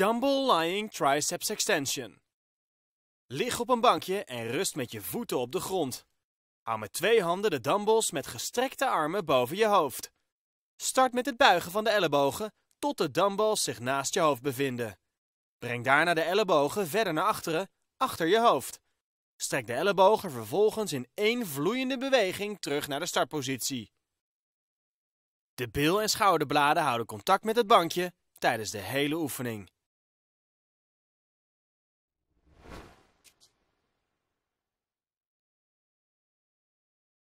Dumbbell Lying Triceps Extension. Lig op een bankje en rust met je voeten op de grond. Hou met twee handen de dumbbells met gestrekte armen boven je hoofd. Start met het buigen van de ellebogen tot de dumbbells zich naast je hoofd bevinden. Breng daarna de ellebogen verder naar achteren, achter je hoofd. Strek de ellebogen vervolgens in één vloeiende beweging terug naar de startpositie. De bil- en schouderbladen houden contact met het bankje tijdens de hele oefening.